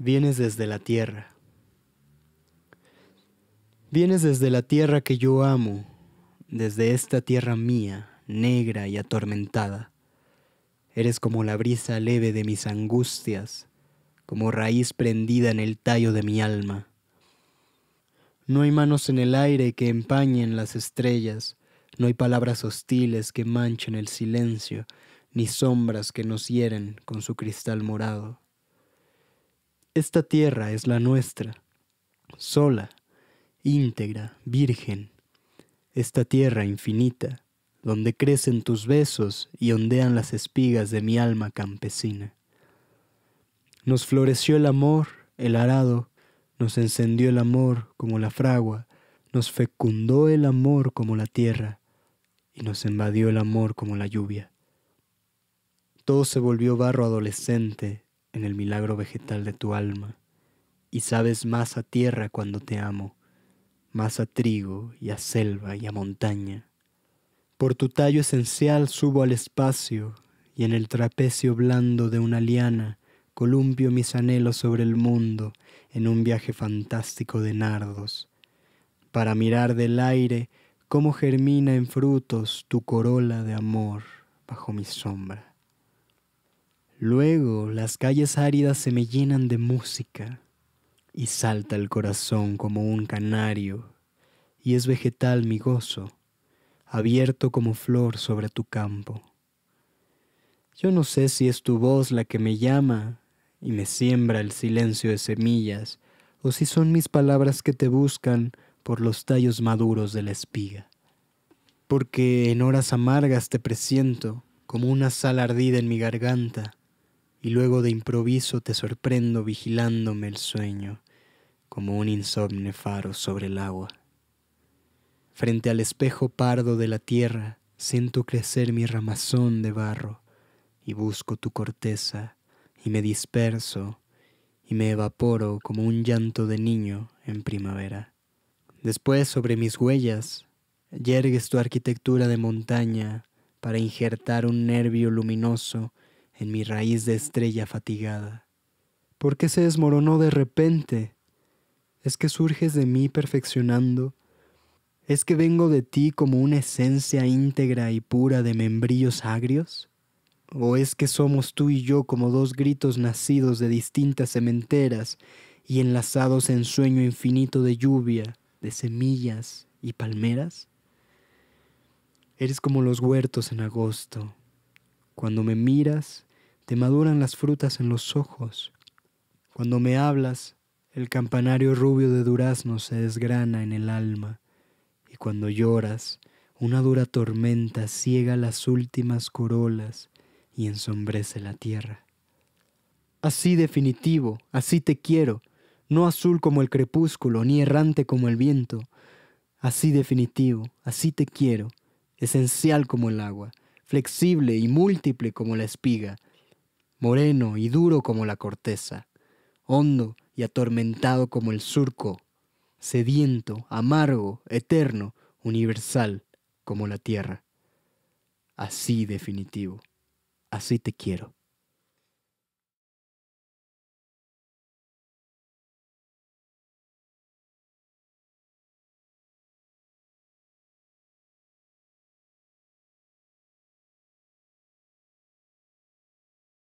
vienes desde la tierra. Vienes desde la tierra que yo amo, desde esta tierra mía, negra y atormentada. Eres como la brisa leve de mis angustias, como raíz prendida en el tallo de mi alma. No hay manos en el aire que empañen las estrellas, no hay palabras hostiles que manchen el silencio, ni sombras que nos hieren con su cristal morado. Esta tierra es la nuestra, sola, íntegra, virgen. Esta tierra infinita, donde crecen tus besos y ondean las espigas de mi alma campesina. Nos floreció el amor, el arado, nos encendió el amor como la fragua, nos fecundó el amor como la tierra, y nos invadió el amor como la lluvia. Todo se volvió barro adolescente, en el milagro vegetal de tu alma, y sabes más a tierra cuando te amo, más a trigo y a selva y a montaña. Por tu tallo esencial subo al espacio, y en el trapecio blando de una liana columpio mis anhelos sobre el mundo en un viaje fantástico de nardos, para mirar del aire cómo germina en frutos tu corola de amor bajo mi sombra. Luego las calles áridas se me llenan de música y salta el corazón como un canario y es vegetal mi gozo, abierto como flor sobre tu campo. Yo no sé si es tu voz la que me llama y me siembra el silencio de semillas o si son mis palabras que te buscan por los tallos maduros de la espiga. Porque en horas amargas te presiento como una sal ardida en mi garganta y luego de improviso te sorprendo vigilándome el sueño como un insomne faro sobre el agua. Frente al espejo pardo de la tierra siento crecer mi ramazón de barro y busco tu corteza y me disperso y me evaporo como un llanto de niño en primavera. Después sobre mis huellas yergues tu arquitectura de montaña para injertar un nervio luminoso en mi raíz de estrella fatigada. ¿Por qué se desmoronó de repente? Es que surges de mí perfeccionando. Es que vengo de ti como una esencia íntegra y pura de membrillos agrios. ¿O es que somos tú y yo como dos gritos nacidos de distintas cementeras y enlazados en sueño infinito de lluvia, de semillas y palmeras? Eres como los huertos en agosto. Cuando me miras, te maduran las frutas en los ojos. Cuando me hablas, el campanario rubio de durazno se desgrana en el alma, y cuando lloras, una dura tormenta ciega las últimas corolas y ensombrece la tierra. Así definitivo, así te quiero, no azul como el crepúsculo, ni errante como el viento, así definitivo, así te quiero, esencial como el agua, flexible y múltiple como la espiga, moreno y duro como la corteza, hondo y atormentado como el surco, sediento, amargo, eterno, universal como la tierra. Así definitivo, así te quiero.